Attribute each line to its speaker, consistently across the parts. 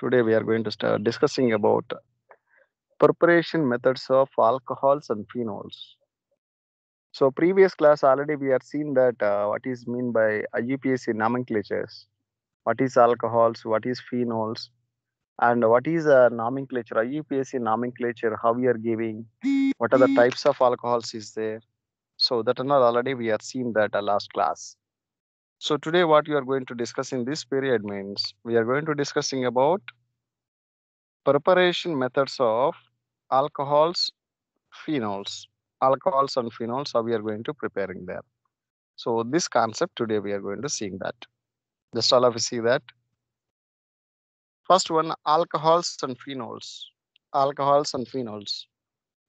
Speaker 1: today we are going to start discussing about preparation methods of alcohols and phenols so previous class already we have seen that uh, what is mean by IUPAC nomenclatures what is alcohols what is phenols and what is a nomenclature IUPAC nomenclature how we are giving what are the types of alcohols is there so that and already we have seen that uh, last class so today what we are going to discuss in this period means we are going to discussing about preparation methods of alcohols, phenols, alcohols and phenols So we are going to preparing them. So this concept today we are going to seeing that. Just all of you see that. First one alcohols and phenols, alcohols and phenols,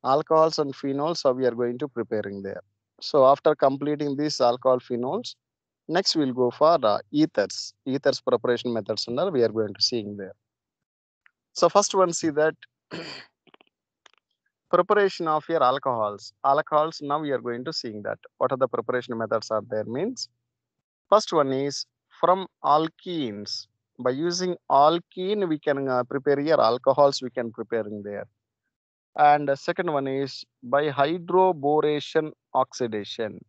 Speaker 1: alcohols and phenols So we are going to preparing there. So after completing these alcohol phenols, Next, we'll go for uh, ethers. Ethers preparation methods and we are going to seeing there. So first one, see that preparation of your alcohols. Alcohols, now we are going to seeing that. What are the preparation methods are there means? First one is from alkenes. By using alkene, we can uh, prepare your alcohols, we can prepare in there. And the uh, second one is by hydroboration oxidation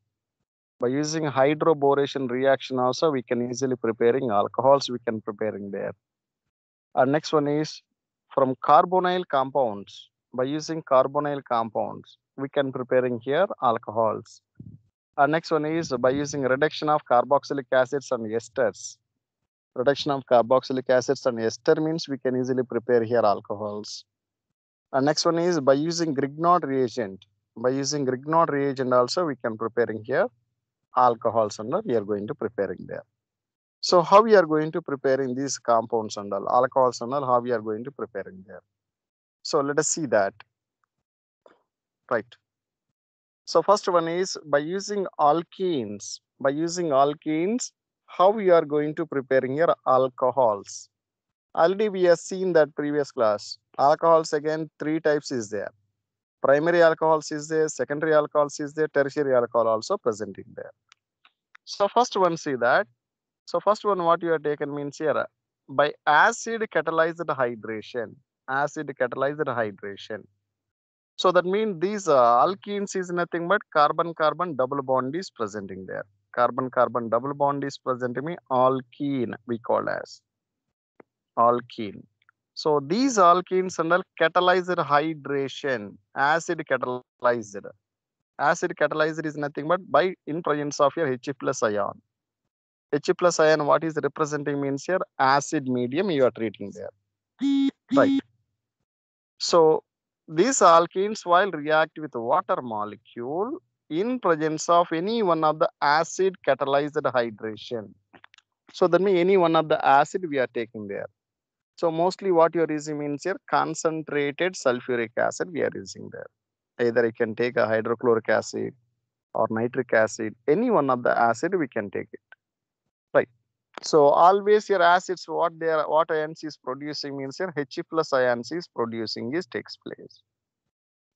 Speaker 1: by using hydroboration reaction also, we can easily preparing alcohols, we can preparing there. Our next one is from carbonyl compounds. By using carbonyl compounds, we can preparing here alcohols. Our next one is by using reduction of carboxylic acids and esters. Reduction of carboxylic acids and ester means we can easily prepare here alcohols. Our next one is by using Grignard reagent. By using Grignard reagent also, we can preparing here alcohols and all, we are going to preparing there. So how we are going to preparing these compounds and all, alcohols and all, how we are going to preparing there. So let us see that. Right. So first one is by using alkenes, by using alkenes, how we are going to preparing your alcohols. Already we have seen that previous class. Alcohols again, three types is there primary alcohols is there, secondary alcohols is there, tertiary alcohol also present in there. So first one see that. So first one what you have taken means here uh, by acid catalyzed hydration. Acid catalyzed hydration. So that means these uh, alkenes is nothing but carbon-carbon double bond is present in there. Carbon-carbon double bond is present in me alkene we call as alkene. So these alkenes under catalyzed hydration, acid catalyzed. Acid catalyzed is nothing but by in presence of your H plus ion. H plus ion, what is representing means here acid medium you are treating there. Right. So these alkenes while react with water molecule in presence of any one of the acid catalyzed hydration. So that means any one of the acid we are taking there. So mostly what you're using means here concentrated sulfuric acid we are using there. Either you can take a hydrochloric acid or nitric acid, any one of the acid we can take it. Right. So always your acids, what they are, what ions is producing means here H plus ions is producing is takes place.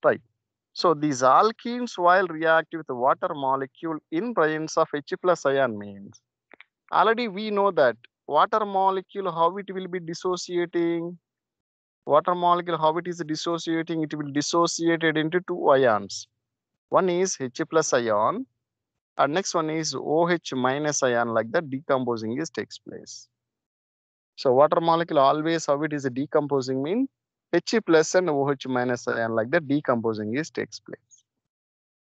Speaker 1: Right. So these alkenes while react with water molecule in presence of H plus ion means already we know that water molecule how it will be dissociating water molecule how it is dissociating it will dissociated into two ions one is H plus ion and next one is OH minus ion like that decomposing is takes place. So water molecule always how it is decomposing mean H plus and OH minus ion like that decomposing is takes place.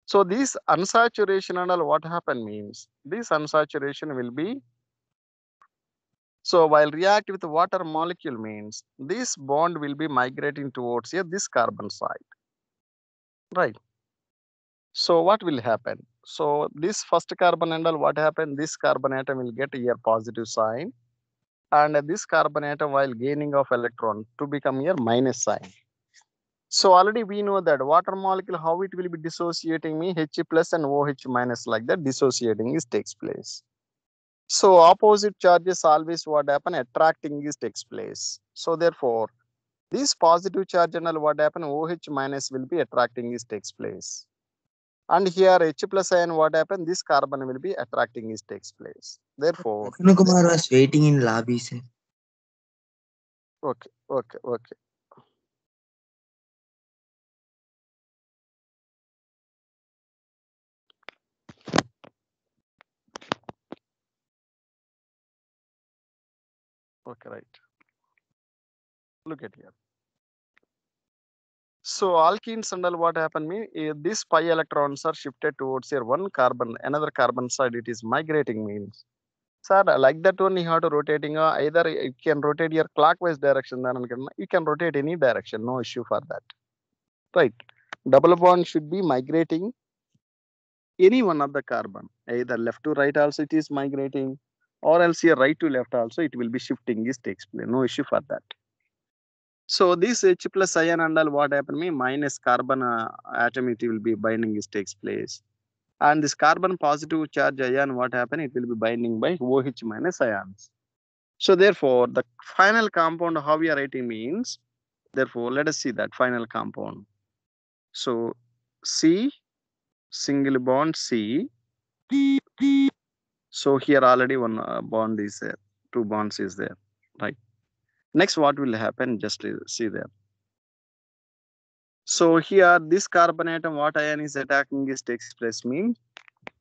Speaker 1: So this unsaturation and all what happen means this unsaturation will be so while react with water molecule means this bond will be migrating towards here this carbon side, right? So what will happen? So this first carbon handle, what happened? This carbon atom will get here positive sign and this carbon atom while gaining of electron to become here minus sign. So already we know that water molecule, how it will be dissociating me, H plus and OH minus like that dissociating is takes place. So opposite charges always what happen, attracting is takes place. So therefore, this positive charge general what happen, OH minus will be attracting is takes place. And here H plus ion what happen, this carbon will be attracting is takes place. Therefore,
Speaker 2: Kumar was waiting in lobby. Sir.
Speaker 1: Okay, okay, okay. Okay, right. Look at here. So alkene, sandal. what happened mean eh, this pi electrons are shifted towards here one carbon, another carbon side. It is migrating means. Sir, like that one you have to rotating uh, either you can rotate your clockwise direction, then you can rotate any direction, no issue for that. Right. Double bond should be migrating any one of the carbon, either left to right also it is migrating, or else your right to left also it will be shifting is takes place. No issue for that. So this H plus ion and all what happened me minus carbon uh, atom it will be binding is takes place. And this carbon positive charge ion what happened it will be binding by OH minus ions. So therefore the final compound how we are writing means therefore let us see that final compound. So C single bond C so here already one uh, bond is there, two bonds is there, right? Next, what will happen? Just uh, see there. So here, this carbon atom, what ion is attacking is takes place mean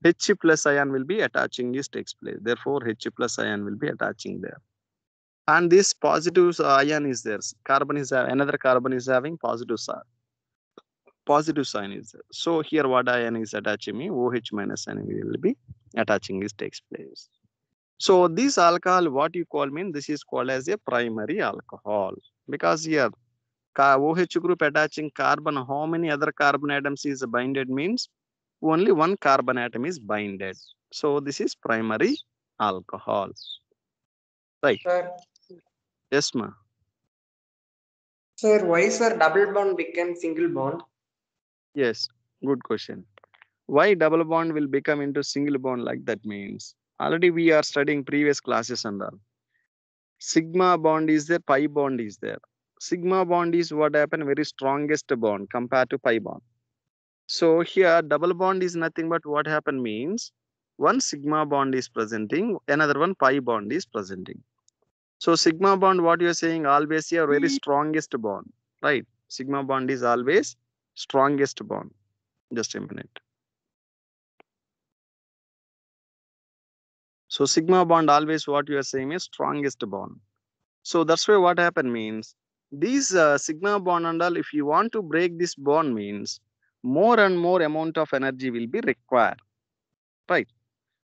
Speaker 1: H plus ion will be attaching is takes place. Therefore, H plus ion will be attaching there. And this positive ion is there. Carbon is another carbon is having positive positive sign is there. So here what ion is attaching me, OH minus ion will be attaching This takes place. So this alcohol, what you call mean, this is called as a primary alcohol because here OH group attaching carbon, how many other carbon atoms is binded means only one carbon atom is binded. So this is primary alcohol. Right. Sir. Yes, ma'am.
Speaker 2: Sir, why sir double bond became single
Speaker 1: bond? Yes, good question. Why double bond will become into single bond like that means? Already we are studying previous classes and all. Sigma bond is there, pi bond is there. Sigma bond is what happened very strongest bond compared to pi bond. So here double bond is nothing but what happened means one sigma bond is presenting, another one pi bond is presenting. So sigma bond, what you're saying always here very hmm. strongest bond, right? Sigma bond is always strongest bond. Just a minute. So sigma bond always what you are saying is strongest bond. So that's why what happened means these uh, sigma bond and all, if you want to break this bond means more and more amount of energy will be required, right?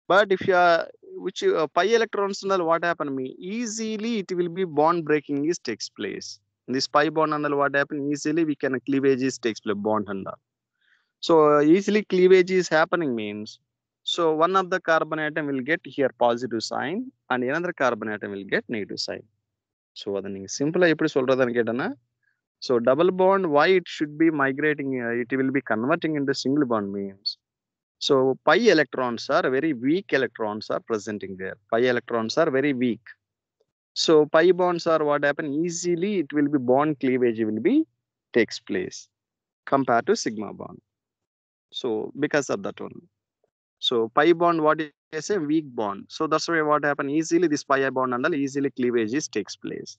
Speaker 1: But if you are, which uh, pi electrons and all, what happened mean? Easily it will be bond breaking is takes place this pi bond handle, what happen easily we can cleavages takes place bond handle. So easily cleavage is happening means so one of the carbon atom will get here positive sign and another carbon atom will get negative sign. So அதை நீங்க சிம்பிளா எப்படி சொல்றதுன்னு கேட்டேன்னா so double bond why it should be migrating uh, it will be converting into single bond means so pi electrons are very weak electrons are presenting there pi electrons are very weak so pi bonds are what happen easily it will be bond cleavage will be takes place compared to sigma bond. So because of that only. So pi bond what is a weak bond. So that's why what happen easily this pi bond and easily cleavage takes place.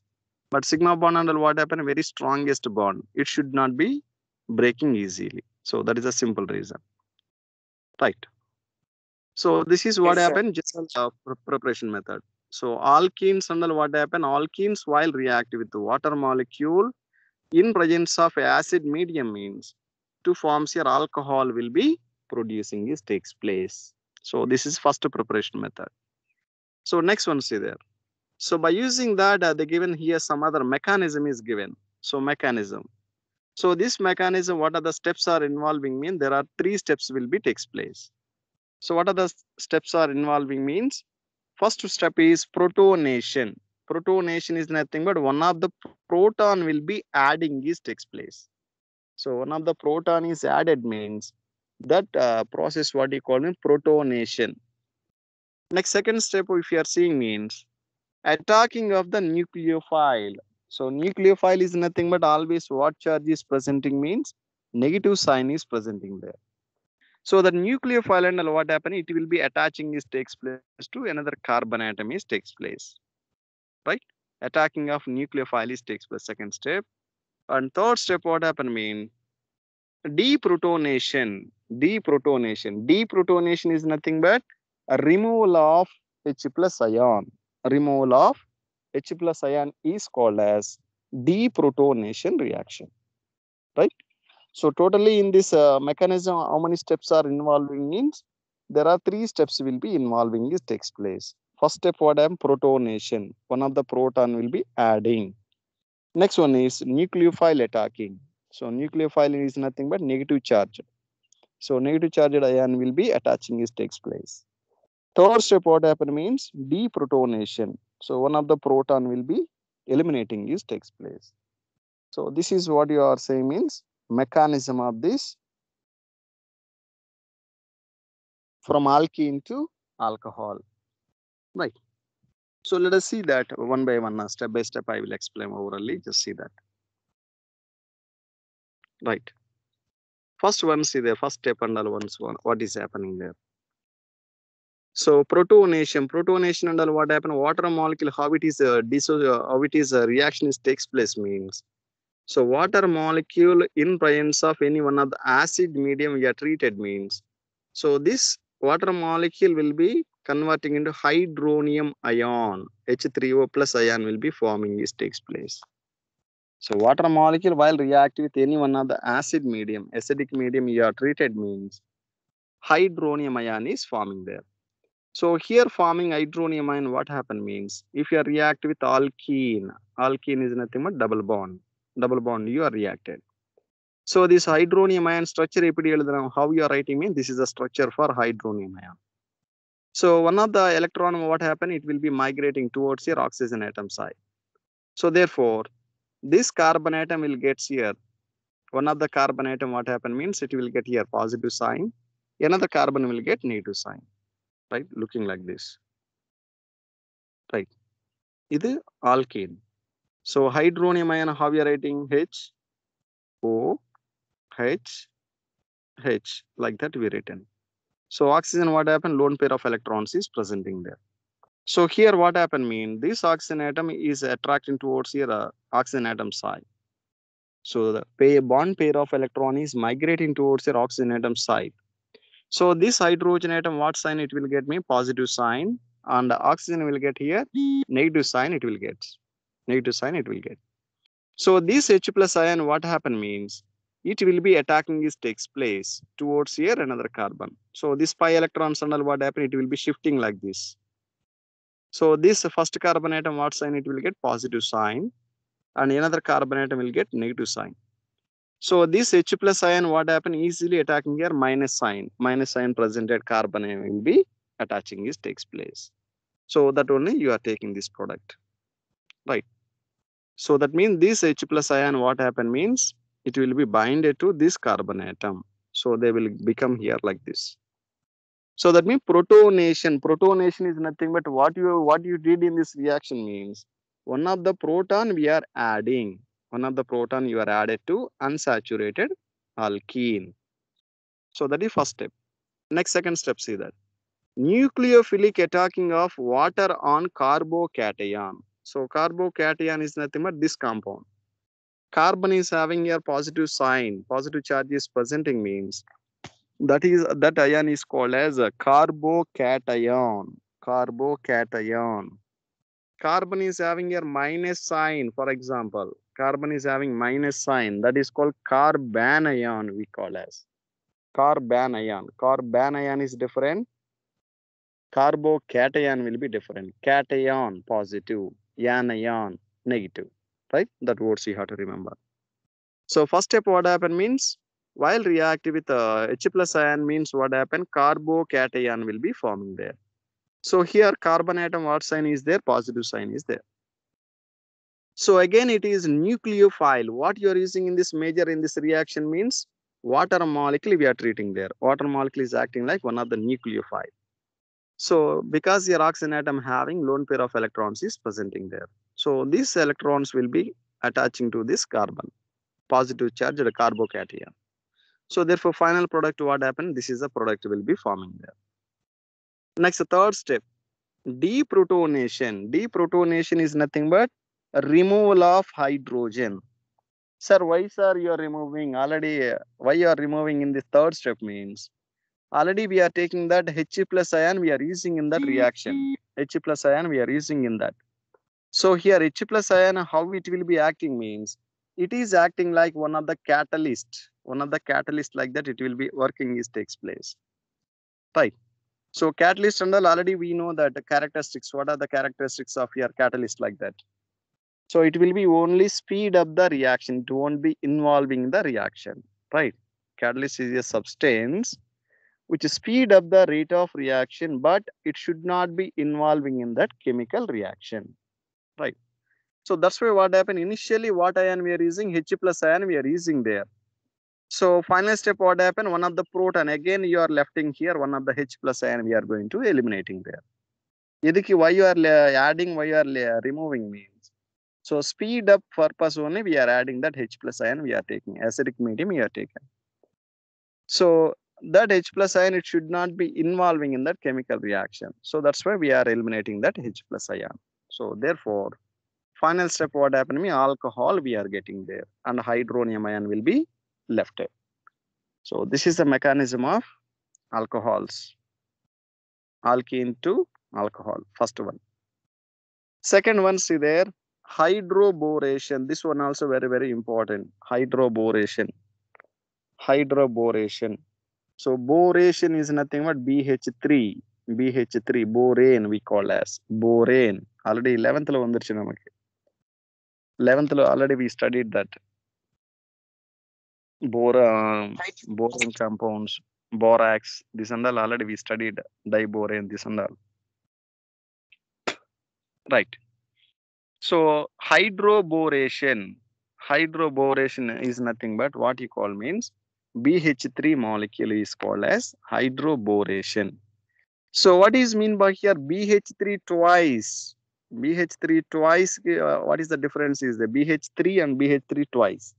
Speaker 1: But sigma bond and what happen very strongest bond. It should not be breaking easily. So that is a simple reason. Right. So this is what yes, happened just uh, preparation method. So alkenes and what happen? Alkenes while react with the water molecule in presence of acid medium means two forms here alcohol will be producing this takes place. So this is first preparation method. So next one see there. So by using that uh, they given here some other mechanism is given. So mechanism. So this mechanism what are the steps are involving mean there are three steps will be takes place. So what are the steps are involving means first step is protonation protonation is nothing but one of the proton will be adding is takes place so one of the proton is added means that uh, process what you call me protonation next second step if you are seeing means attacking of the nucleophile so nucleophile is nothing but always what charge is presenting means negative sign is presenting there so the nucleophile and what happened, It will be attaching This takes place to another carbon atom is takes place, right? Attacking of nucleophile is takes place second step. And third step, what happened mean? Deprotonation, deprotonation. Deprotonation is nothing but a removal of H plus ion. Removal of H plus ion is called as deprotonation reaction, right? So totally in this uh, mechanism, how many steps are involving means there are three steps will be involving this takes place. First step what I am protonation. One of the proton will be adding. Next one is nucleophile attacking. So nucleophile is nothing but negative charge. So negative charged ion will be attaching is takes place. Third step what happen means deprotonation. So one of the proton will be eliminating is takes place. So this is what you are saying means mechanism of this from alkene to alcohol. Right. So let us see that one by one, uh, step by step, I will explain orally. Just see that. Right. First one, see the first step and all ones one. What is happening there? So protonation, protonation and all what happened? Water molecule, how it is uh, disso, uh, how it is uh, reaction is takes place means so water molecule in presence of any one of the acid medium we are treated means. So this water molecule will be converting into hydronium ion. H3O plus ion will be forming this takes place. So water molecule while react with any one of the acid medium, acidic medium you are treated means hydronium ion is forming there. So here forming hydronium ion what happen means if you react with alkene, alkene is nothing but double bond double bond you are reacted. So this hydronium ion structure எப்படி how you are writing mean this is the structure for hydronium ion. So one of the electron what happen it will be migrating towards your oxygen atom side. So therefore this carbon atom will get here. One of the carbon atom what happen means it will get here positive sign. Another carbon will get negative sign. Right looking like this. Right. it is alkene. So hydronium ion, how we are writing H, O, H, H, like that we written. So oxygen, what happened? Lone pair of electrons is presenting there. So here what happened mean, this oxygen atom is attracting towards here oxygen atom psi. So the bond pair of electron is migrating towards your oxygen atom side. So this hydrogen atom, what sign it will get me? Positive sign. And oxygen will get here, negative sign it will get negative sign it will get. So this H plus ion, what happen means it will be attacking This takes place towards here another carbon. So this pi electron signal, what happen? It will be shifting like this. So this first carbon atom, what sign it will get? Positive sign. And another carbon atom will get negative sign. So this H plus ion, what happen? Easily attacking here minus sign. Minus sign presented carbon will be attaching is takes place. So that only you are taking this product. Right. So that means this H plus ion, what happen means it will be binded to this carbon atom. So they will become here like this. So that means protonation. Protonation is nothing but what you what you did in this reaction means one of the proton we are adding. One of the proton you are added to unsaturated alkene. So that is first step. Next second step, see that. Nucleophilic attacking of water on carbocation. So carbocation is nothing but this compound. Carbon is having here positive sign, positive charge is presenting means that is that ion is called as a carbocation. Carbocation. Carbon is having here minus sign, for example. Carbon is having minus sign. That is called carbanion, we call as. Carbanion. Carbanion is different carbocation will be different. Cation positive anion negative right that words you have to remember so first step what happened means while react with uh, H plus ion means what happened carbocation will be forming there. So here carbon atom what sign is there positive sign is there. So again it is nucleophile what you are using in this major in this reaction means water molecule we are treating there water molecule is acting like one of the nucleophile. So because your oxygen atom having lone pair of electrons is presenting there. So these electrons will be attaching to this carbon, positive charged carbocation. So therefore final product what happened? This is the product will be forming there. Next, the third step, deprotonation. Deprotonation is nothing but removal of hydrogen. Sir, why sir you are removing already? Why you are removing in the third step means already we are taking that H plus ion we are using in that reaction. Mm-hmm. H plus ion we are using in that. So here H plus ion, how it will be acting means it is acting like one of the catalyst, one of the catalyst like that it will be working is takes place. Right. So catalyst and already we know that the characteristics, what are the characteristics of your catalyst like that? So it will be only speed up the reaction. It won't be involving the reaction, right? Catalyst is a substance which speed up the rate of reaction, but it should not be involving in that chemical reaction, right? So that's why what happened initially, what ion we are using, H plus ion we are using there. So final step what happened, one of the proton, again you are lefting here, one of the H plus ion we are going to eliminating there. Why you are uh, adding, why why you uh, removing means. So speed up up purpose only we are adding that H plus ion we are taking acidic medium you are taking. So that H plus ion, it should not be involving in that chemical reaction. So that's why we are eliminating that H plus ion. So therefore, final step what happened to me, alcohol we are getting there and hydronium ion will be left. So this is the mechanism of alcohols. Alkene to alcohol, first one. Second one, see there, hydroboration. This one also very, very important. Hydroboration. Hydroboration. So boration is nothing but BH3. BH3, borane we call as borane. Already 11th lo vandirchu 11th lo already we studied that. Boron, boron compounds, borax, this and all already we studied. Diborane, this and all. Right. So hydroboration, hydroboration is nothing but what you call means BH3 molecule is called as hydroboration. So what is mean by here BH3 twice? BH3 twice, uh, what is the difference is the BH3 and BH3 twice.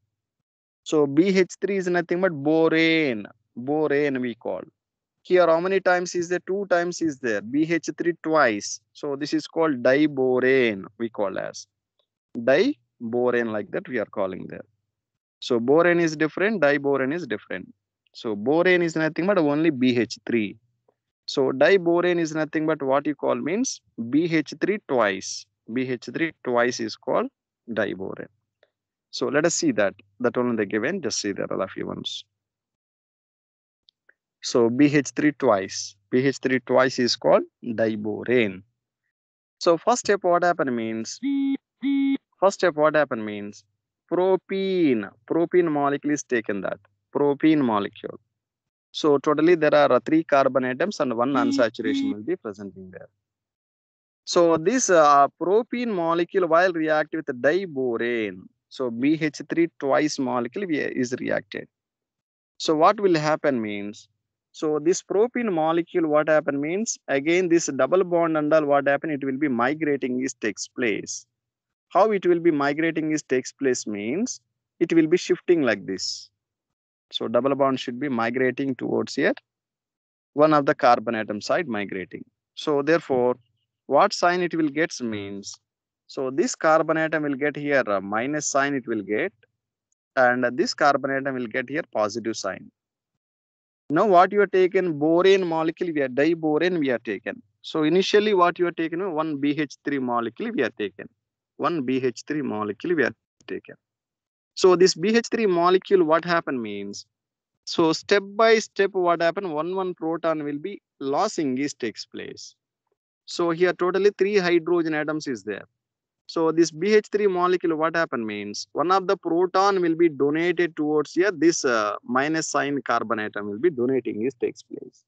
Speaker 1: So BH3 is nothing but borane, borane we call. Here how many times is there? Two times is there, BH3 twice. So this is called diborane we call as. Diborane like that we are calling there. So borane is different, diborane is different. So borane is nothing but only BH3. So diborane is nothing but what you call means BH3 twice. BH3 twice is called diborane. So let us see that. That only they given. Just see there are a few ones. So BH3 twice. BH3 twice is called diborane. So first step what happened means. First step what happened means propene. Propene molecule is taken that. Propene molecule. So totally there are uh, three carbon atoms and one hmm, unsaturation hmm. will be present in there. So this uh, propene molecule while react with diborane. So BH3 twice molecule is reacted. So what will happen means? So this propene molecule what happen means? Again this double bond and all what happen it will be migrating is takes place how it will be migrating is takes place means it will be shifting like this. So double bond should be migrating towards here. One of the carbon atom side migrating. So therefore, what sign it will get means, so this carbon atom will get here uh, minus sign it will get, and this carbon atom will get here positive sign. Now what you are taken borane molecule, we are diborane we are taken. So initially what you are taken, one BH3 molecule we are taken one BH3 molecule we are taken. So this BH3 molecule, what happened means, so step by step, what happened, one one proton will be losing is takes place. So here totally three hydrogen atoms is there. So this BH3 molecule, what happened means, one of the proton will be donated towards here, this uh, minus sign carbon atom will be donating is takes place.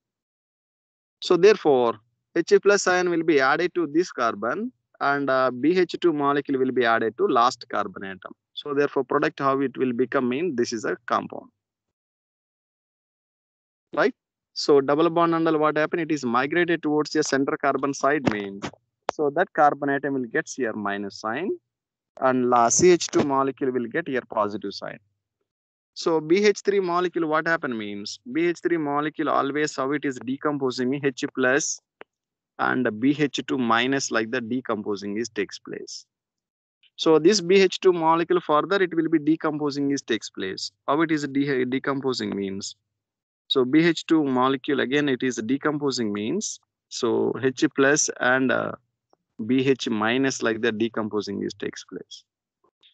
Speaker 1: So therefore, H plus ion will be added to this carbon and uh, BH2 molecule will be added to last carbon atom. So therefore product how it will become mean this is a compound. Right? So double bond under what happened? It is migrated towards the center carbon side mean. So that carbon atom will get here minus sign and CH2 molecule will get here positive sign. So BH3 molecule what happened means? BH3 molecule always how it is decomposing H plus and BH2 minus like the decomposing is takes place. So this BH2 molecule further it will be decomposing is takes place. How it is de decomposing means? So BH2 molecule again it is decomposing means. So H plus and uh, BH minus like the decomposing is takes place.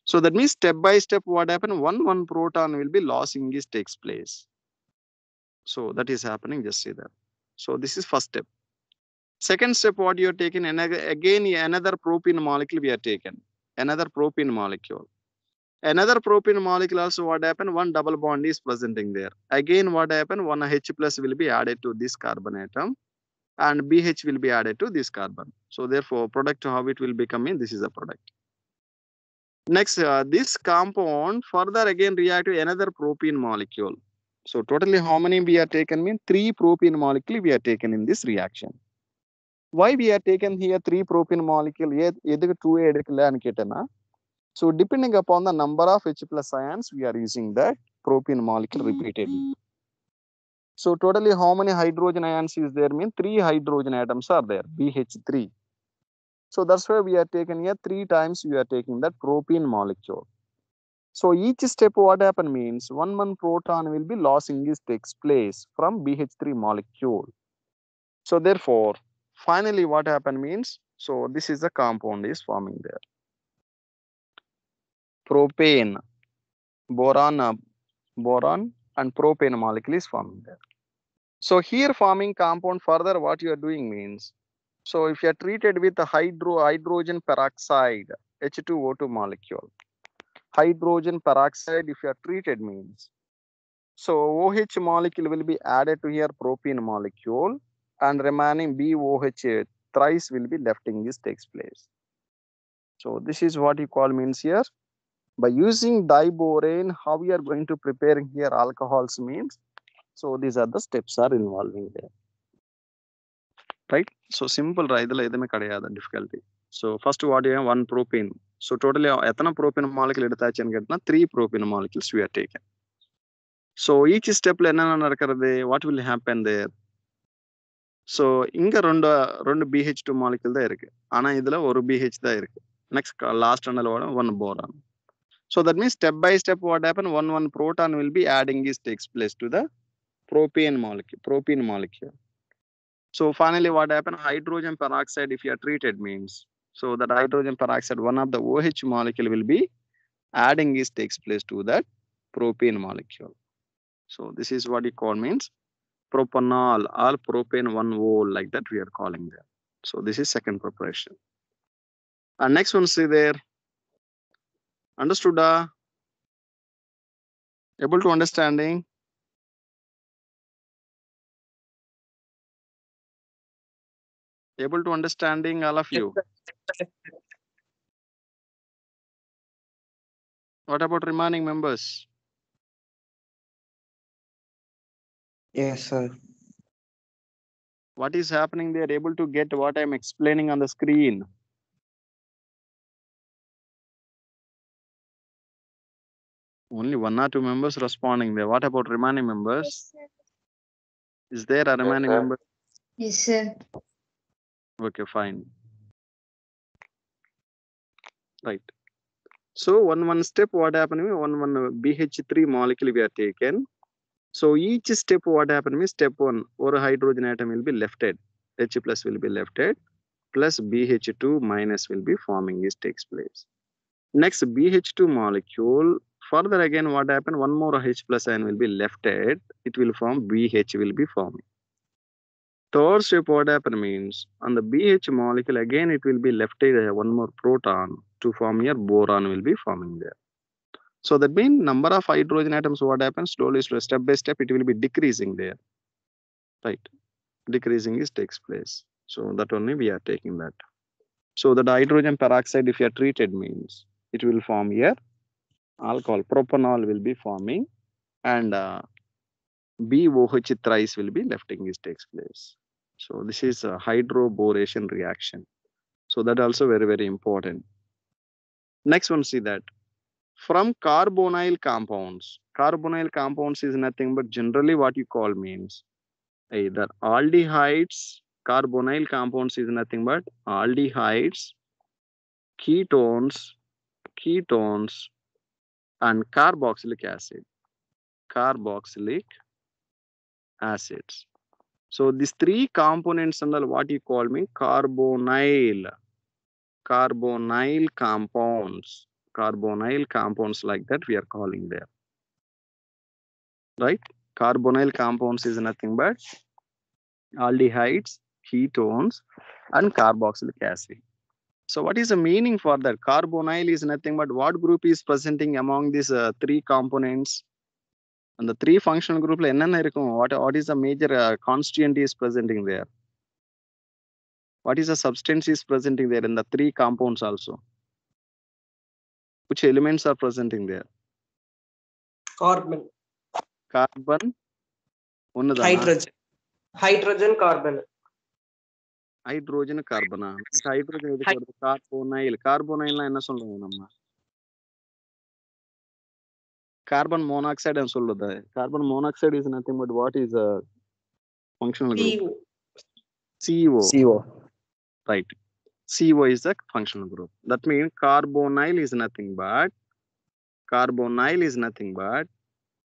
Speaker 1: So that means step by step what happen one one proton will be losing is takes place. So that is happening just see that. So this is first step. Second step, what you're taking, and again, another propene molecule we are taken, another propene molecule. Another propene molecule also what happened, one double bond is presenting there. Again, what happened, one H plus will be added to this carbon atom um, and BH will be added to this carbon. So therefore, product how it will become in, this is a product. Next, uh, this compound further again react to another propene molecule. So totally how many we are taken mean? Three propene molecule we are taken in this reaction why we are taken here three propene molecule எதுக்கு two A எடுக்கலன்னு கேட்டேன்னா so depending upon the number of H plus ions, we are using that propene molecule repeatedly. So totally how many hydrogen ions is there? Mean three hydrogen atoms are there, BH3. So that's why we are taking here three times we are taking that propene molecule. So each step what happen means one one proton will be losing This takes place from BH3 molecule. So therefore finally what happened means so this is the compound is forming there propane boron uh, boron and propane molecule is forming there so here forming compound further what you are doing means so if you are treated with the hydro hydrogen peroxide h2o2 molecule hydrogen peroxide if you are treated means so OH molecule will be added to here propene molecule and remaining BOH thrice will be left in this takes place. So this is what you call means here. By using diborane, how we are going to prepare here alcohols means. So these are the steps are involving there. Right? So simple raidala the kadayada difficulty. So first what you have one propane. So totally ethana propane molecule எடுத்தாச்சு கேட்டனா three propane molecules we are taking. So each step what will happen there? So இங்க ரெண்டு ரெண்டு pH two மாலிக்கல் தான் இருக்கு ஆனா இதுல ஒரு பிஹெச் தான் இருக்கு நெக்ஸ்ட் லாஸ்ட் அனலோட one boron so that means step by step what happen one one proton will be adding is takes place to the propane molecule propene molecule so finally what happened hydrogen peroxide if you are treated means so that hydrogen peroxide one of the oh molecule will be adding is takes place to that propane molecule so this is what you call means propanol or propane 1-ole like that we are calling them. So this is second preparation. And next one see there.
Speaker 2: Understood? Uh, able to understanding? Able to understanding all of you? what about remaining members? Yes, sir. What is happening? They are able to get what I'm explaining on the screen. Only one or two members responding there.
Speaker 1: What about remaining members? Yes, is there a remaining yes, member? Yes, sir. Okay, fine. Right. So one one step, what happened? One one BH3 molecule we are taken so each step what happened means step 1 or hydrogen atom will be lefted. H plus will be lefted plus BH2 minus will be forming This takes place. Next BH2 molecule further again what happened one more H plus ion will be lefted it will form BH will be forming. Third step what happened means on the BH molecule again it will be lefted uh, one more proton to form your boron will be forming there. So that means number of hydrogen atoms, what happens slowly, slowly, step by step, it will be decreasing there. Right. Decreasing is takes place. So that only we are taking that. So that hydrogen peroxide, if you are treated means, it will form here. Alcohol, propanol will be forming and uh, BOH thrice will be lefting is takes place. So this is a hydroboration reaction. So that also very, very important. Next one, see that from carbonyl compounds. Carbonyl compounds is nothing but generally what you call means either aldehydes, carbonyl compounds is nothing but aldehydes, ketones, ketones, and carboxylic acid. Carboxylic acids. So these three components and what you call me carbonyl, carbonyl compounds carbonyl compounds like that we are calling there right carbonyl compounds is nothing but aldehydes ketones and carboxylic acid so what is the meaning for that carbonyl is nothing but what group is presenting among these uh, three components And the three functional group, இருக்கும் what what is the major constituent is presenting there what is the substance is presenting there இந்த three compounds which elements are present in there carbon carbon hydrogen hydrogen carbon hydrogen கார்பனா hydrogen எதுக்கு வருது carbonyl கார்போனைல்னா என்ன சொல்றோம் நம்ம carbon monoxide சொல்லுது carbon monoxide is nothing but what is functional CO CO right CO is the functional group. That means carbonyl is nothing but carbonyl is nothing but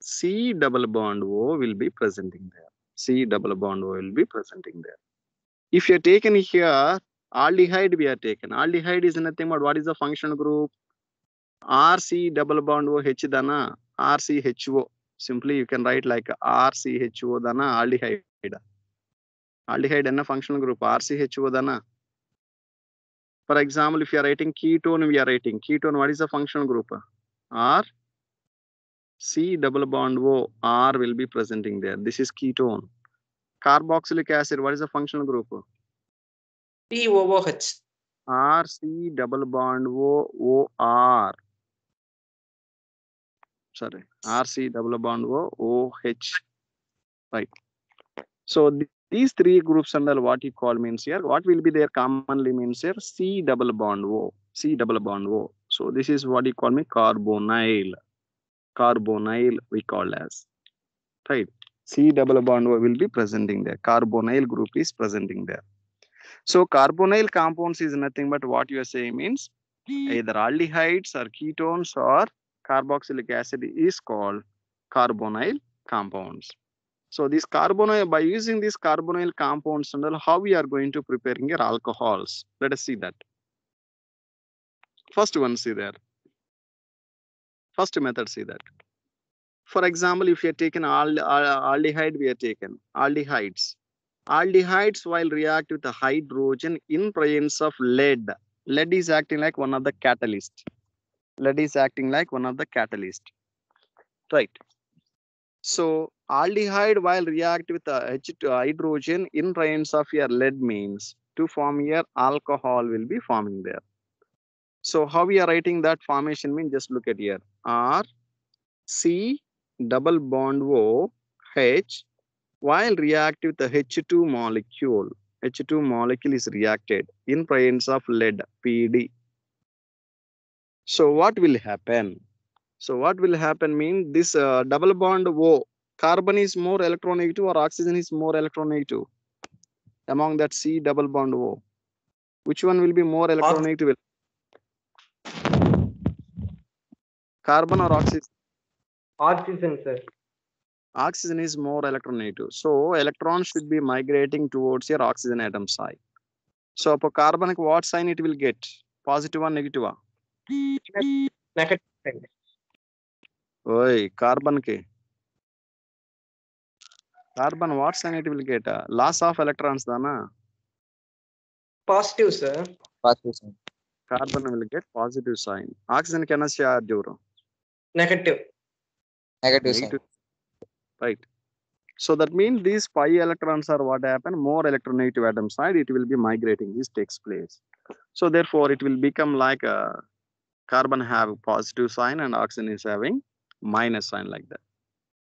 Speaker 1: C double bond O will be presenting there. C double bond O will be presenting there. If you are taken here, aldehyde we are taken. Aldehyde is nothing but what is the functional group? RC double bond O H dana RCHO. Simply you can write like RCHO dana aldehyde. Aldehyde and a functional group RCHO dana. For example, if you are writing ketone, we are writing ketone. What is the functional group? R, C double bond O, R will be presenting there. This is ketone. Carboxylic acid, what is the functional group? COOH. R, C double bond O, O, R. Sorry, R, C double bond O, O, H. Right. So these three groups under what you call means here, what will be their commonly means here? C double bond O, C double bond O. So this is what you call me carbonyl. Carbonyl we call as. Right. C double bond O will be presenting there. Carbonyl group is presenting there. So carbonyl compounds is nothing but what you are saying means either aldehydes or ketones or carboxylic acid is called carbonyl compounds. So this carbonyl, by using these carbonyl compounds and how we are going to preparing your alcohols. Let us see that. First one, see there. First method, see that. For example, if you are taken al aldehyde, we are taken aldehydes. Aldehydes while react with the hydrogen in presence of lead. Lead is acting like one of the catalyst. Lead is acting like one of the catalyst. Right. So aldehyde will react with uh, uh, hydrogen in trains of your lead means to form your alcohol will be forming there. So how we are writing that formation mean just look at here. R C double bond O H while react with the H2 molecule. H2 molecule is reacted in presence of lead PD. So what will happen? So what will happen mean this uh, double bond O carbon is more electronegative or oxygen is more electronegative among that C double bond O? Which one will be more electronegative? Carbon or oxygen? Oxygen, sir. Oxygen is more electronegative. So electrons should be migrating towards your oxygen atom side. So for carbon, what sign it will get? Positive or negative? Negative. Oi, carbon ke. Carbon what's negative கேட்டா loss of electrons தானா
Speaker 2: positive sir
Speaker 1: positive sir carbon will get positive sign oxygen என்ன charge வரும் negative negative right so that means these pi electrons are what happen more electronegative atom side it will be migrating this takes place so therefore it will become like a carbon have positive sign and oxygen is having minus sign like that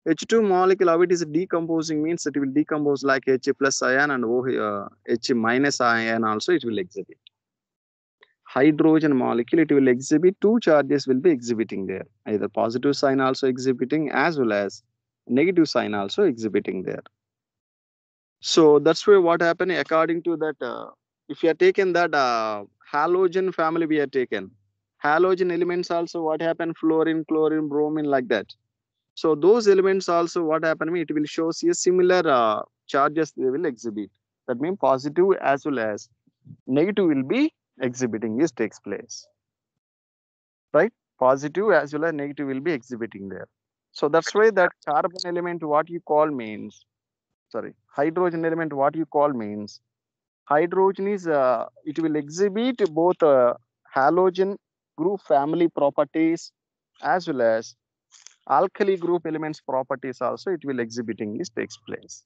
Speaker 1: H2 molecule, how it is decomposing means that it will decompose like H plus ion and OH, uh, H minus ion also it will exhibit. Hydrogen molecule, it will exhibit two charges will be exhibiting there. Either positive sign also exhibiting as well as negative sign also exhibiting there. So that's where what happened according to that, uh, if you are taken that uh, halogen family we are taken, halogen elements also what happened, fluorine, chlorine, bromine like that so those elements also what happen, it will show see similar uh, charges they will exhibit. That means positive as well as negative will be exhibiting this takes place. Right? Positive as well as negative will be exhibiting there. So that's why that carbon element what you call means, sorry, hydrogen element what you call means, hydrogen is, uh, it will exhibit both uh, halogen group family properties as well as alkali group elements properties also it will exhibiting this takes place.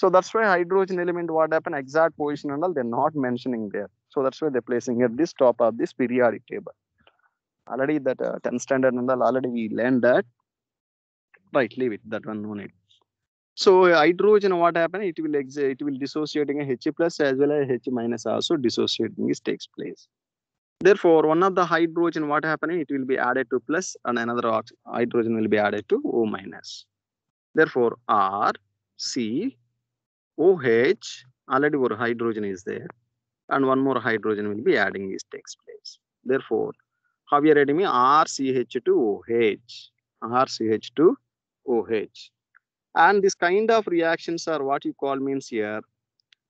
Speaker 1: So that's why hydrogen element what happen exact position and all they're not mentioning there. So that's why they're placing at this top of this periodic table. Already that uh, 10 standard and all already we learned that. Right, leave it that one no need. So uh, hydrogen what happen it will it will dissociating a H plus as well as H minus also dissociating this takes place. Therefore, one of the hydrogen, what happening? It will be added to plus and another hydrogen will be added to O minus. Therefore, R, C, OH, already one hydrogen is there and one more hydrogen will be adding this takes place. Therefore, how we are reading rch oh rch two O H, And this kind of reactions are what you call means here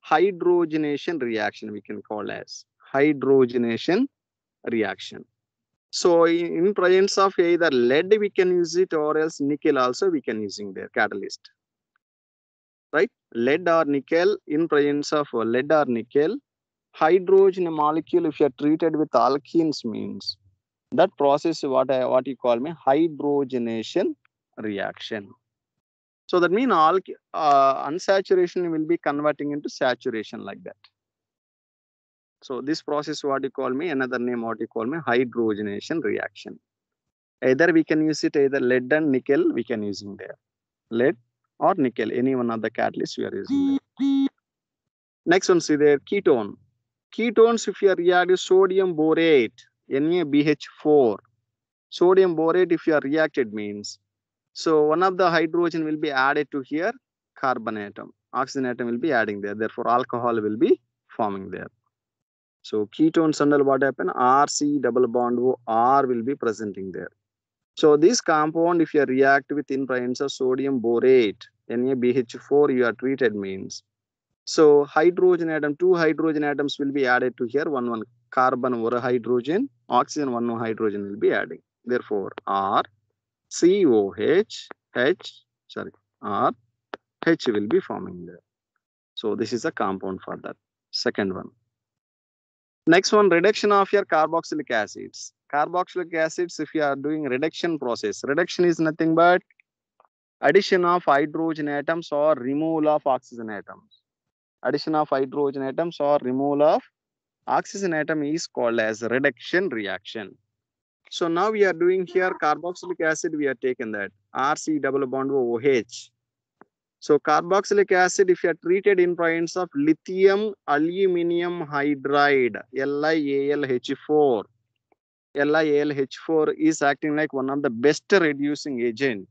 Speaker 1: hydrogenation reaction we can call as hydrogenation reaction. So in presence of either lead we can use it or else nickel also we can using their catalyst. Right? Lead or nickel in presence of lead or nickel hydrogen molecule if you are treated with alkenes means that process what I, what you call me hydrogenation reaction. So that means all uh, unsaturation will be converting into saturation like that. So this process, what you call me, another name, what you call me, hydrogenation reaction. Either we can use it, either lead and nickel, we can using there. Lead or nickel, any one of the catalysts we are using there. Next one, see there, ketone. Ketones, if you react with sodium borate, NaBH4, sodium borate, if you are reacted means, so one of the hydrogen will be added to here, carbon atom. Oxygen atom will be adding there. Therefore, alcohol will be forming there. So ketone, under what happen? RC double bond O R will be presenting there. So this compound, if you react with in presence of sodium borate, NaBH4, you are treated means. So hydrogen atom, two hydrogen atoms will be added to here, one one carbon or hydrogen, oxygen one no hydrogen will be adding. Therefore, R C O H H sorry R H will be forming there. So this is a compound for that. Second one. Next one, reduction of your carboxylic acids. Carboxylic acids, if you are doing reduction process, reduction is nothing but addition of hydrogen atoms or removal of oxygen atoms. Addition of hydrogen atoms or removal of oxygen atom is called as reduction reaction. So now we are doing here carboxylic acid, we are taking that RC double bond OH. So carboxylic acid, if you are treated in presence of lithium aluminium hydride, LiAlH4, LiAlH4 is acting like one of the best reducing agent.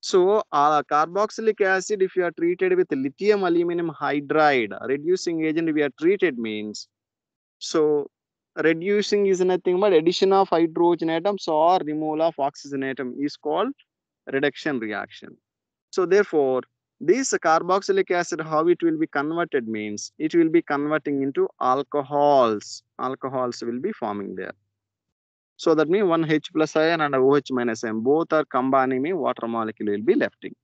Speaker 1: So uh, carboxylic acid, if you are treated with lithium aluminium hydride, reducing agent we are treated means, so reducing is nothing but addition of hydrogen atoms or removal of oxygen atom is called reduction reaction. So therefore, this carboxylic acid, how it will be converted means it will be converting into alcohols. Alcohols will be forming there. So that means one H plus ion and OH minus ion, both are combining me water molecule will be lefting.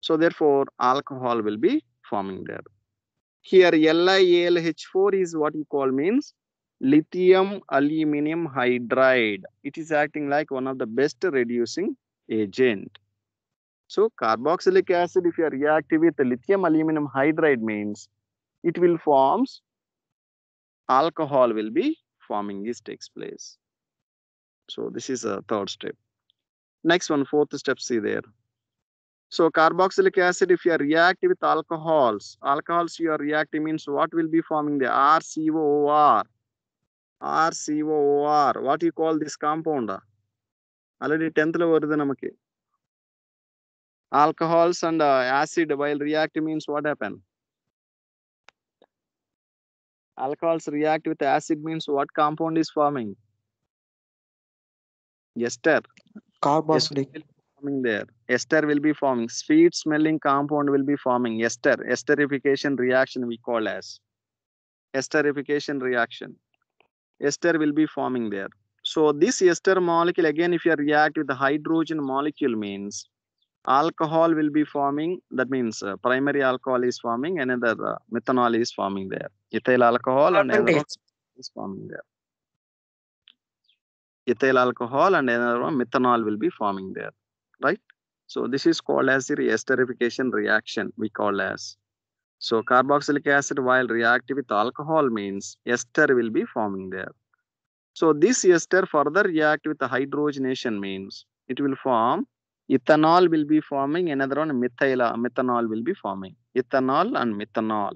Speaker 1: So therefore, alcohol will be forming there. Here LiAlH4 is what you call means lithium aluminium hydride. It is acting like one of the best reducing agent. So carboxylic acid, if you are reactive with the lithium aluminum hydride means it will forms alcohol will be forming this takes place. So this is a third step. Next one, fourth step, see there. So carboxylic acid, if you are reactive with alcohols, alcohols you are reactive means what will be forming the RCOOR. RCOOR, what you call this compound? Already 10th level. varudhu alcohols and uh, acid while react means what happen alcohols react with acid means what compound is forming ester
Speaker 2: carboxylic
Speaker 1: forming there ester will be forming sweet smelling compound will be forming ester esterification reaction we call as esterification reaction ester will be forming there so this ester molecule again if you react with the hydrogen molecule means alcohol will be forming that means uh, primary alcohol is forming another uh, methanol is forming there ethyl alcohol and another one is forming there ethyl alcohol and another one methanol will be forming there right so this is called as the esterification reaction we call as so carboxylic acid while react with alcohol means ester will be forming there so this ester further react with the hydrogenation means it will form ethanol will be forming another one methyl uh, methanol will be forming ethanol and methanol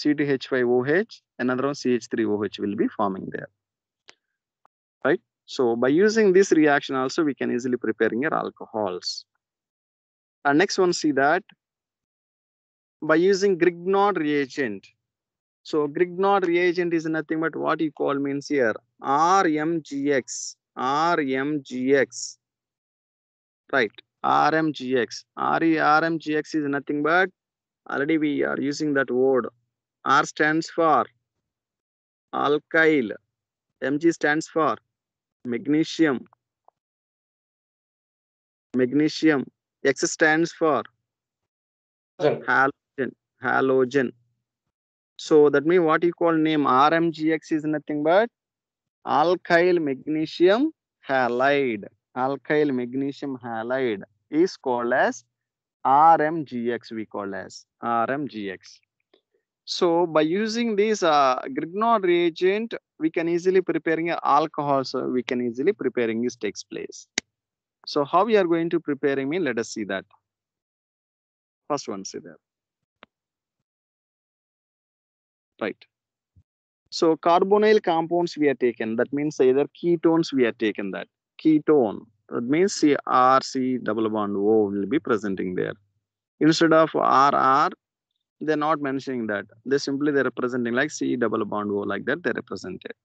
Speaker 1: C2H5OH another one CH3OH will be forming there right so by using this reaction also we can easily preparing your alcohols and uh, next one see that by using Grignard reagent so Grignard reagent is nothing but what you call means here RMGX RMGX right rmgx re rmgx is nothing but already we are using that word r stands for alkyl mg stands for magnesium magnesium x stands for halogen halogen so that means what you call name rmgx is nothing but alkyl magnesium halide alkyl magnesium halide is called as RMGX, we call as RMGX. So by using this uh, Grignard reagent, we can easily preparing alcohol. So we can easily preparing this takes place. So how we are going to preparing me, let us see that. First one, see there. Right. So carbonyl compounds we are taken. That means either ketones we are taken that ketone. That means CRC double bond O will be presenting there. Instead of R-R, they're not mentioning that. They simply they're representing like C double bond O like that they represent it.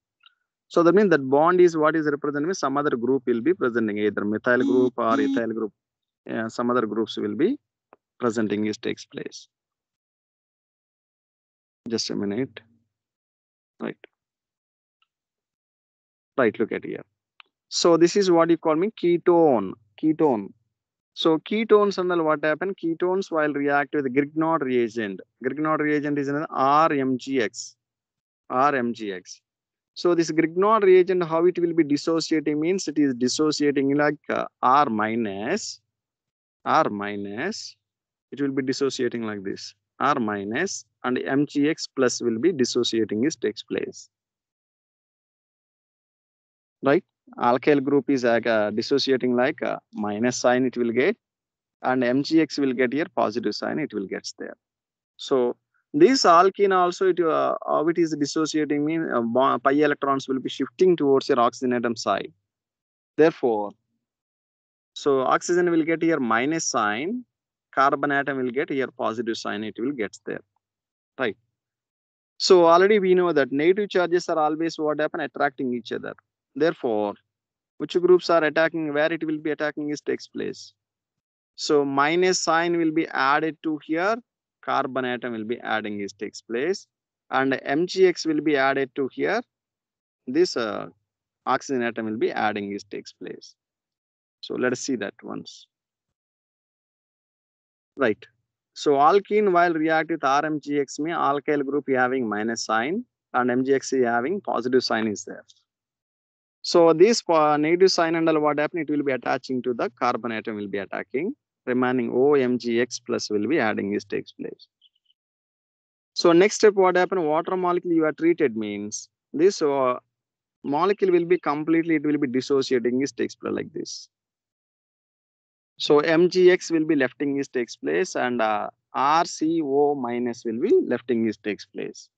Speaker 1: So that means that bond is what is representing some other group will be presenting either methyl group or mm-hmm. ethyl group. Yeah, some other groups will be presenting is takes place. Just a minute. Right. Right, look at here. So this is what you call me ketone. Ketone. So ketones and what happen? Ketones while react with Grignard reagent. Grignard reagent is an RMGX. RMGX. So this Grignard reagent, how it will be dissociating means it is dissociating like uh, R minus, R minus, it will be dissociating like this, R minus and MGX plus will be dissociating is takes place. Right? alkyl group is like uh, dissociating like uh, minus sign it will get and mgx will get here positive sign it will gets there so this alkene also it uh, how it is dissociating mean uh, pi electrons will be shifting towards your oxygen atom side therefore so oxygen will get here minus sign carbon atom will get here positive sign it will gets there right so already we know that negative charges are always what happen attracting each other Therefore, which groups are attacking, where it will be attacking is takes place. So minus sign will be added to here. Carbon atom will be adding is takes place. And MgX will be added to here. This uh, oxygen atom will be adding is takes place. So let us see that once. Right. So alkene while react with RMGX, me alkyl group having minus sign and MgX is having positive sign is there. So this uh, negative sign and what happened, it will be attaching to the carbon atom will be attacking, remaining OMGX plus will be adding this takes place. So next step, what happened, water molecule you are treated means this uh, molecule will be completely, it will be dissociating this takes place like this. So MGX will be lefting is takes place and uh, RCO minus will be lefting is takes place.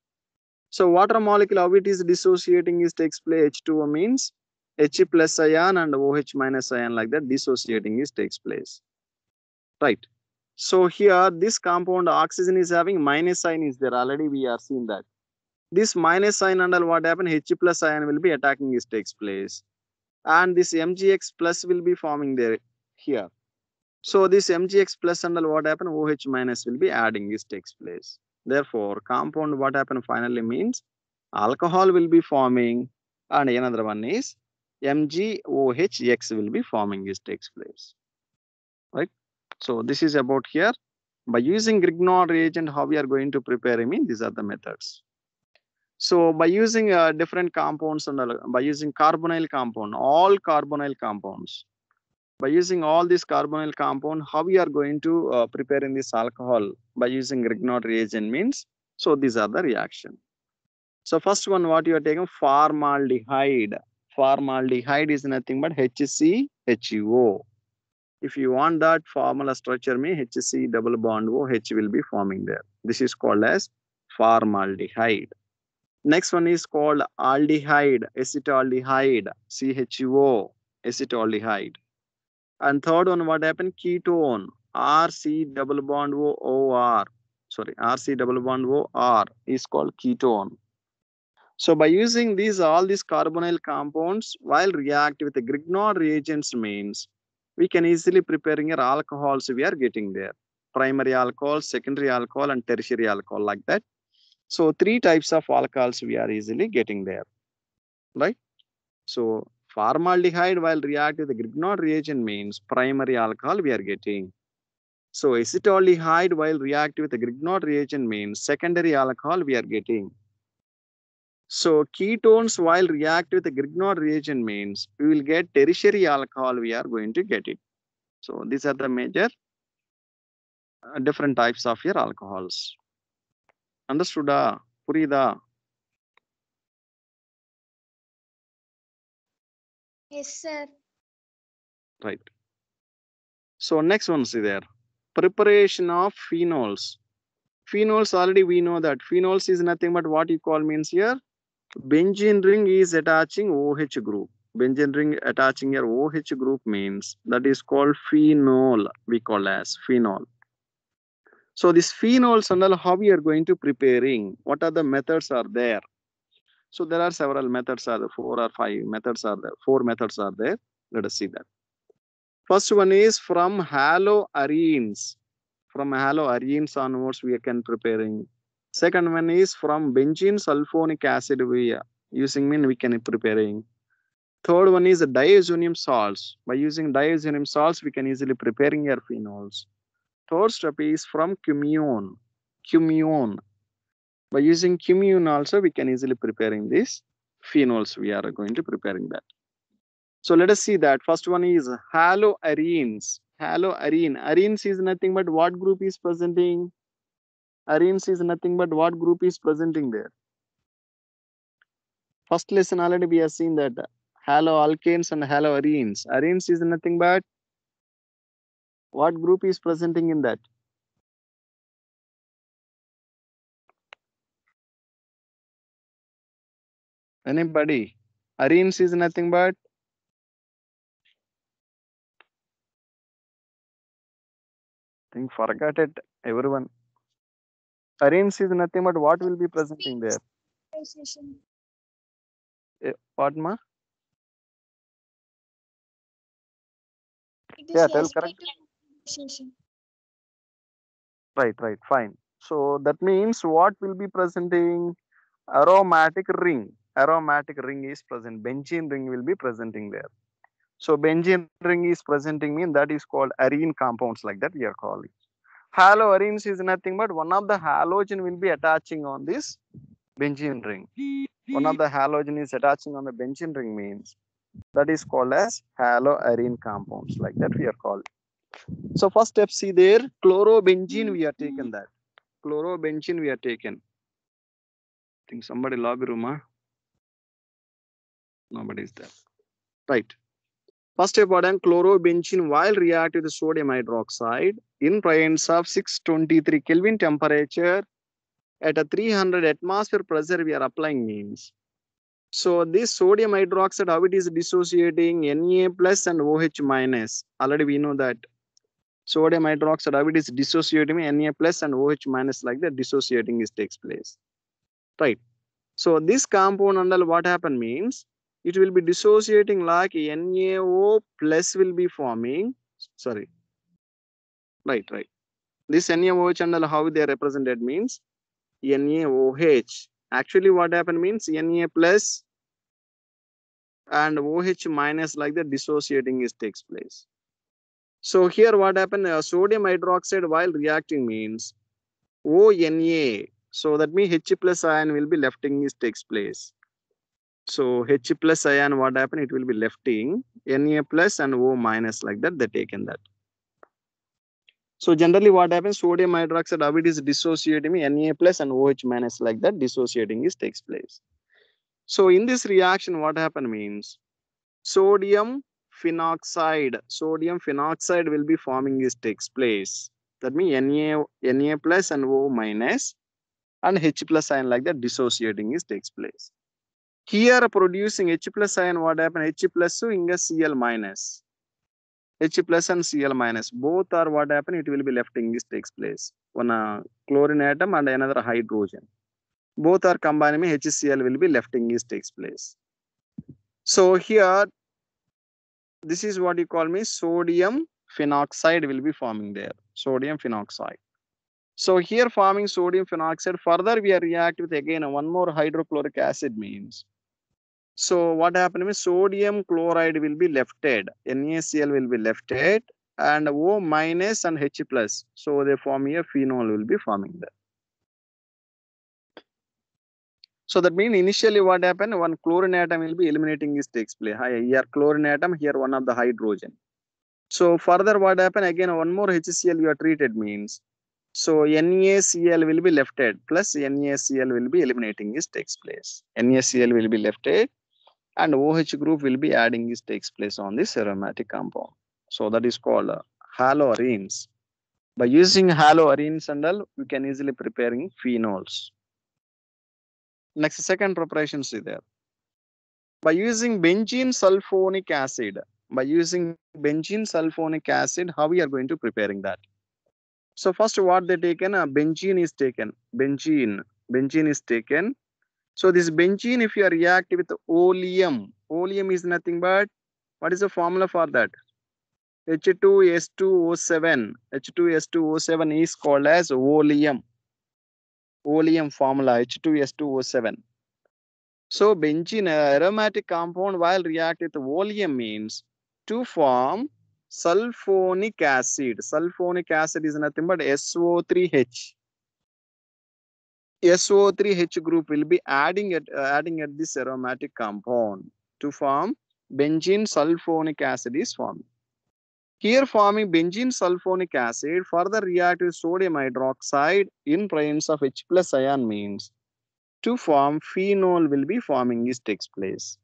Speaker 1: So water molecule, how it is dissociating is takes place H2O means H plus ion and OH minus ion like that dissociating is takes place. Right. So here this compound oxygen is having minus sign is there already we are seeing that. This minus sign under what happen H plus ion will be attacking is takes place. And this MgX plus will be forming there here. So this MgX and what happen OH minus will be adding is takes place. Therefore, compound what happened finally means alcohol will be forming and another one is MgOHX will be forming this takes place. Right? So this is about here. By using Grignard reagent, how we are going to prepare amine, these are the methods. So by using uh, different compounds and by using carbonyl compound, all carbonyl compounds, by using all this carbonyl compound how we are going to uh, prepare in this alcohol by using grignard reagent means so these are the reaction so first one what you are taking formaldehyde formaldehyde is nothing but HCHO if you want that formula structure me HC double bond OH will be forming there this is called as formaldehyde next one is called aldehyde acetaldehyde CHO acetaldehyde and third one, what happened? Ketone, RC double bond OR. Sorry, RC double bond OR is called ketone. So by using these all these carbonyl compounds while react with the Grignard reagents means we can easily preparing your alcohols we are getting there. Primary alcohol, secondary alcohol and tertiary alcohol like that. So three types of alcohols we are easily getting there, right? So formaldehyde while react with the Grignard reagent means primary alcohol we are getting. So acetaldehyde while react with the Grignard reagent means secondary alcohol we are getting. So ketones while react with the Grignard reagent means we will get tertiary alcohol we are going to get it. So these are the major uh, different types of your alcohols. Understood? Uh, Yes, sir. Right. So next one, see there. Preparation of phenols. Phenols already we know that. Phenols is nothing but what you call means here. Benzene ring is attaching OH group. Benzene ring attaching your OH group means that is called phenol. We call as phenol. So this phenol, and how we are going to preparing. What are the methods are there? So there are several methods are four or five methods are there, four methods are there. Let us see that. First one is from haloarenes. From haloarenes onwards, we can preparing. Second one is from benzene sulfonic acid we using mean we can preparing. Third one is diazonium salts. By using diazonium salts, we can easily preparing your phenols. Third step is from cumion. Cumion. By using cumene also, we can easily preparing these phenols. We are going to preparing that. So let us see that. First one is haloarenes. Haloarene. Arenes is nothing but what group is presenting? Arenes is nothing but what group is presenting there? First lesson already we have seen that haloalkanes and haloarenes. Arenes is nothing but what group
Speaker 2: is presenting in that? Anybody? Arenes is nothing but
Speaker 1: I think forgot it everyone. Arenes is nothing but what will be presenting there? Eh, what ma?
Speaker 2: Yeah, tell correct.
Speaker 1: Right, right, fine. So that means what will be presenting aromatic ring aromatic ring is present. Benzene ring will be presenting there. So benzene ring is presenting mean that is called arene compounds like that we are calling. Haloarenes is nothing but one of the halogen will be attaching on this benzene ring. One of the halogen is attaching on the benzene ring means that is called as haloarene compounds like that we are calling. So first step see there chlorobenzene we are taken that. Chlorobenzene we are taken. I think somebody log room, huh? Nobody's there. Right. First important, chlorobenzene while react with sodium hydroxide in presence of 623 Kelvin temperature at a 300 atmosphere pressure we are applying means. So this sodium hydroxide, how it is dissociating Na plus and OH minus. Already we know that. Sodium hydroxide, how it is dissociating Na plus and OH minus like that dissociating is takes place. Right. So this compound under what happened means it will be dissociating like NaO plus will be forming. Sorry. Right, right. This NaOH channel, how they are represented means NaOH. Actually, what happened means Na plus and OH minus like the dissociating is takes place. So here what happened, uh, sodium hydroxide while reacting means ONA. So that means H plus ion will be lefting is takes place. So H plus ion, what happened? It will be lefting Na plus and O minus like that. They taken that. So generally what happens, sodium hydroxide, avid is dissociating Na plus and OH minus like that, dissociating is takes place. So in this reaction, what happen means, sodium phenoxide, sodium phenoxide will be forming is takes place. That means Na, Na plus and O minus and H plus ion like that dissociating is takes place here producing H plus ion, what happened? H plus to inga Cl minus. H plus and Cl minus. Both are what happen, it will be left in this takes place. One uh, chlorine atom and another hydrogen. Both are combined HCl will be left in this takes place. So here, this is what you call me sodium phenoxide will be forming there. Sodium phenoxide. So here forming sodium phenoxide, further we are react with again one more hydrochloric acid means so what happened is sodium chloride will be lefted. NaCl will be lefted and O minus and H plus. So they form a phenol will be forming there. So that means initially what happened? One chlorine atom will be eliminating this takes place. Here chlorine atom, here one of the hydrogen. So further what happened? Again one more HCl you are treated means. So NaCl will be lefted plus NaCl will be eliminating this takes place. NaCl will be lefted and OH group will be adding This takes place on this aromatic compound. So that is called uh, haloarenes. By using haloarenes and all, we can easily preparing phenols. Next, second preparation is there. By using benzene sulfonic acid, by using benzene sulfonic acid, how we are going to preparing that? So first, what they taken? Uh, benzene is taken. Benzene, benzene is taken so this benzene, if you react with oleum, oleum is nothing but, what is the formula for that? H2S2O7, H2S2O7 is called as oleum. Oleum formula, H2S2O7. So benzene aromatic compound while react with oleum means to form sulfonic acid. Sulfonic acid is nothing but SO3H. SO3H group will be adding at, uh, adding at this aromatic compound to form benzene sulfonic acid is formed. Here forming benzene sulfonic acid further react with sodium hydroxide in presence of H plus ion means to form phenol will be forming is takes place.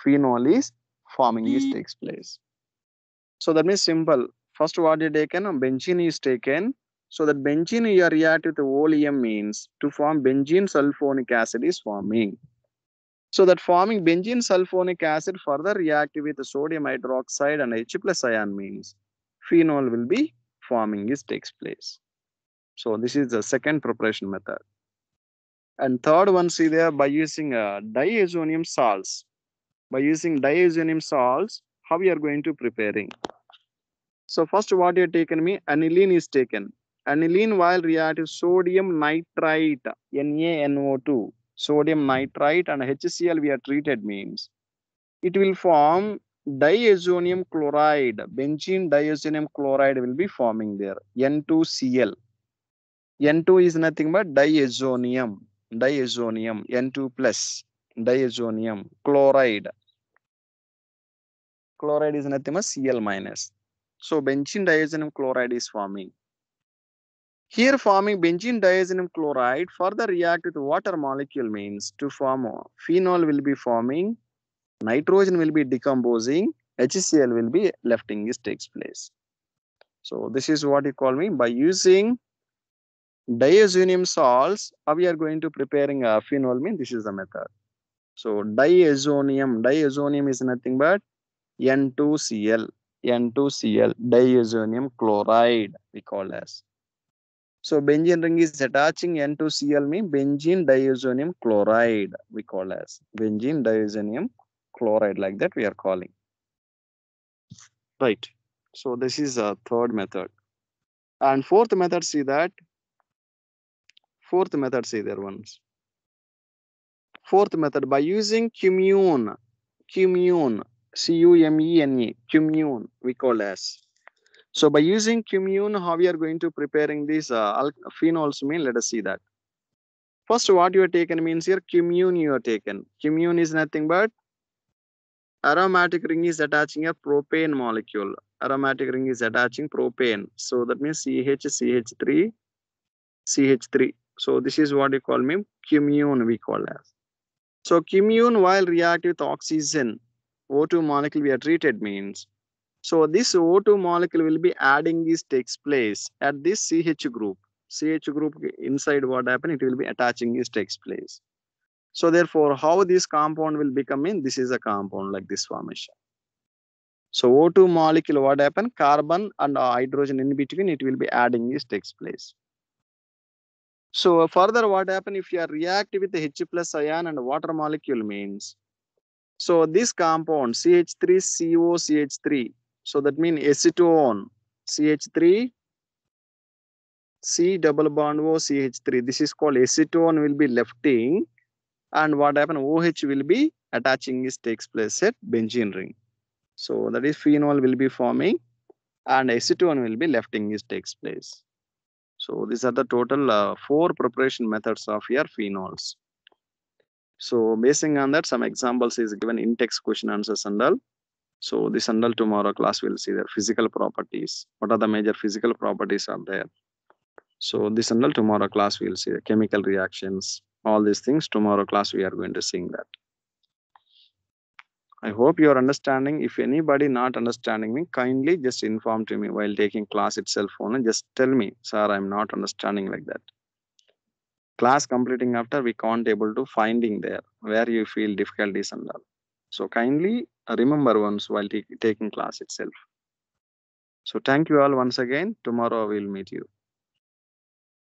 Speaker 1: Phenol is forming is takes place. So that means simple. First take taken? Benzene is taken so that benzene you react with the oleum means to form benzene sulfonic acid is forming. So that forming benzene sulfonic acid further react with the sodium hydroxide and H plus ion means phenol will be forming is takes place. So this is the second preparation method. And third one, see there by using uh, diazonium salts. By using diazonium salts, how you are going to preparing. So first what you taken me, aniline is taken aniline while reacting sodium nitrite, NaNO2, sodium hmm. nitrite and HCl we are treated means, it will form diazonium chloride, benzene diazonium chloride will be forming there, N2Cl. N2 is nothing but diazonium, diazonium, N2 plus, diazonium, chloride. Chloride is nothing but Cl minus. So benzene diazonium chloride is forming. Here forming benzene diazinyl chloride further react with water molecule means to form phenol will be forming, nitrogen will be decomposing, HCl will be lefting this takes place. So this is what you call me by using diazonium salts we are going to preparing a phenol mean this is the method. So diazonium, diazonium is nothing but N2Cl, N2Cl, diazonium chloride we call as. So benzene ring is attaching N2Cl mean benzene diazonium chloride we call as benzene diazonium chloride like that we are calling. Right. So this is a third method. And fourth method see that. Fourth method see there ones. Fourth method by using cumune, cumune, C U M E N E cumune we call as so by using cumune, how we are going to preparing these uh, phenols mean, let us see that. First, what you are taken means here, cumune you are taken. Cumune is nothing but aromatic ring is attaching a propane molecule. Aromatic ring is attaching propane. So that means CH, CH3, CH3. So this is what you call me cumune we call as. So cumune while react with oxygen, O2 molecule we are treated means so this O2 molecule will be adding this takes place at this CH group. CH group inside what happen, it will be attaching this takes place. So therefore, how this compound will become in, this is a compound like this formation. So O2 molecule, what happen, carbon and hydrogen in between, it will be adding this takes place. So further, what happen if you are react with the H plus ion and water molecule means, so this compound CH3COCH3 so that means acetone, on CH3 C double bond O CH3. This is called acetone will be lefting and what happen OH will be attaching is takes place at benzene ring. So that is phenol will be forming and acetone will be lefting is takes place. So these are the total uh, four preparation methods of your phenols. So basing on that some examples is given in text question answers and all. So this until tomorrow class will see the physical properties. What are the major physical properties are there? So this until tomorrow class we will see the chemical reactions, all these things. Tomorrow class we are going to seeing that. I hope you are understanding. If anybody not understanding me, kindly just inform to me while taking class itself and Just tell me, sir, I'm not understanding like that. Class completing after we can't able to finding there where you feel difficulties and all. So kindly uh, remember once while taking class itself. So thank you all once again. Tomorrow we'll
Speaker 2: meet you.